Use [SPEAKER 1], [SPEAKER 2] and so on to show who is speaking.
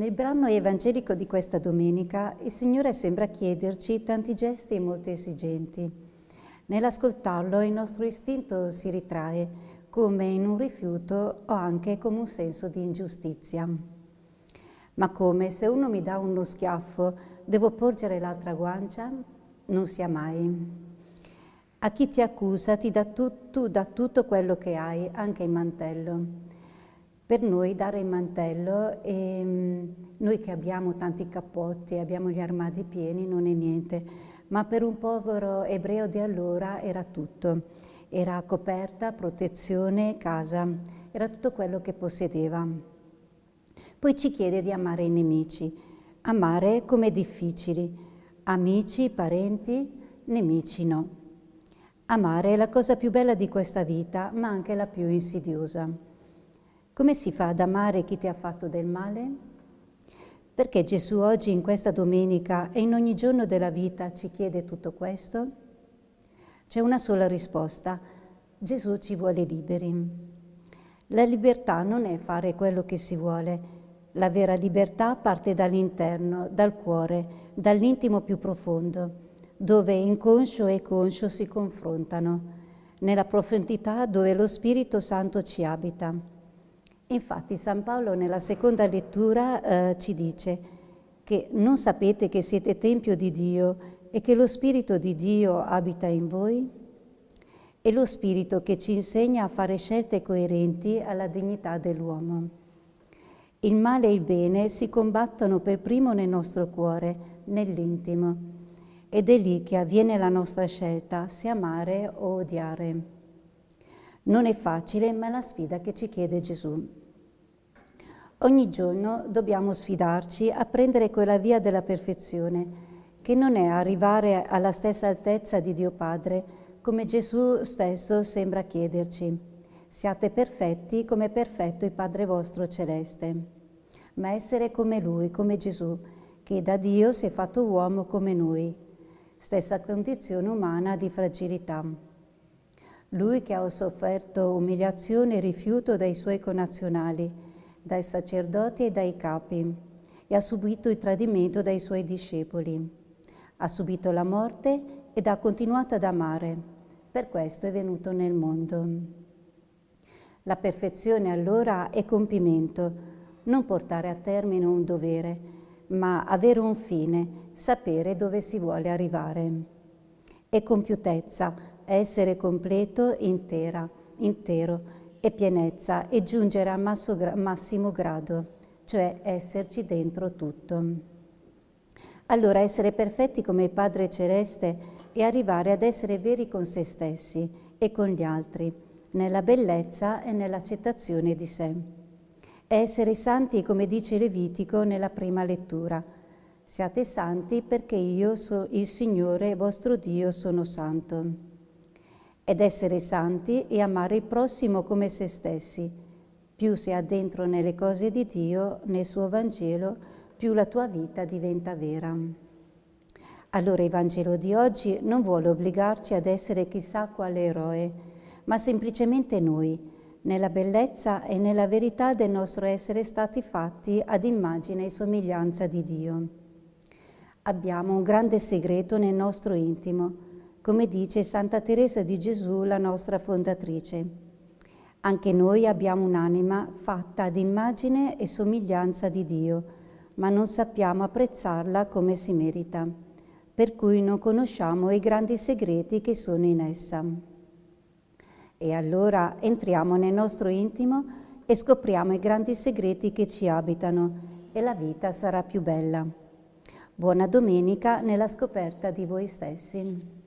[SPEAKER 1] Nel brano evangelico di questa domenica il Signore sembra chiederci tanti gesti molto esigenti. Nell'ascoltarlo il nostro istinto si ritrae come in un rifiuto o anche come un senso di ingiustizia. Ma come se uno mi dà uno schiaffo devo porgere l'altra guancia? Non sia mai. A chi ti accusa ti dà tu, tu dà tutto quello che hai, anche il mantello per noi dare il mantello e mm, noi che abbiamo tanti cappotti, abbiamo gli armadi pieni, non è niente, ma per un povero ebreo di allora era tutto, era coperta, protezione, casa, era tutto quello che possedeva. Poi ci chiede di amare i nemici, amare come difficili, amici, parenti, nemici no. Amare è la cosa più bella di questa vita, ma anche la più insidiosa. Come si fa ad amare chi ti ha fatto del male? Perché Gesù oggi in questa domenica e in ogni giorno della vita ci chiede tutto questo? C'è una sola risposta. Gesù ci vuole liberi. La libertà non è fare quello che si vuole. La vera libertà parte dall'interno, dal cuore, dall'intimo più profondo, dove inconscio e conscio si confrontano, nella profondità dove lo Spirito Santo ci abita. Infatti San Paolo nella seconda lettura eh, ci dice che non sapete che siete tempio di Dio e che lo Spirito di Dio abita in voi? È lo Spirito che ci insegna a fare scelte coerenti alla dignità dell'uomo. Il male e il bene si combattono per primo nel nostro cuore, nell'intimo, ed è lì che avviene la nostra scelta, se amare o odiare. Non è facile, ma è la sfida che ci chiede Gesù. Ogni giorno dobbiamo sfidarci a prendere quella via della perfezione, che non è arrivare alla stessa altezza di Dio Padre, come Gesù stesso sembra chiederci. Siate perfetti come è perfetto il Padre vostro celeste, ma essere come Lui, come Gesù, che da Dio si è fatto uomo come noi, stessa condizione umana di fragilità. Lui che ha sofferto umiliazione e rifiuto dai suoi connazionali, dai sacerdoti e dai capi e ha subito il tradimento dai suoi discepoli. Ha subito la morte ed ha continuato ad amare. Per questo è venuto nel mondo. La perfezione allora è compimento, non portare a termine un dovere, ma avere un fine, sapere dove si vuole arrivare. È compiutezza, essere completo, intera, intero, e pienezza e giungere al massimo grado, cioè esserci dentro tutto. Allora essere perfetti come il Padre Celeste e arrivare ad essere veri con se stessi e con gli altri, nella bellezza e nell'accettazione di sé. Essere santi, come dice Levitico nella prima lettura, siate santi perché io, so, il Signore vostro Dio, sono santo ed essere santi e amare il prossimo come se stessi. Più si addentro nelle cose di Dio, nel suo Vangelo, più la tua vita diventa vera. Allora il Vangelo di oggi non vuole obbligarci ad essere chissà quale eroe, ma semplicemente noi, nella bellezza e nella verità del nostro essere stati fatti ad immagine e somiglianza di Dio. Abbiamo un grande segreto nel nostro intimo, come dice Santa Teresa di Gesù, la nostra fondatrice. Anche noi abbiamo un'anima fatta ad immagine e somiglianza di Dio, ma non sappiamo apprezzarla come si merita, per cui non conosciamo i grandi segreti che sono in essa. E allora entriamo nel nostro intimo e scopriamo i grandi segreti che ci abitano e la vita sarà più bella. Buona domenica nella scoperta di voi stessi.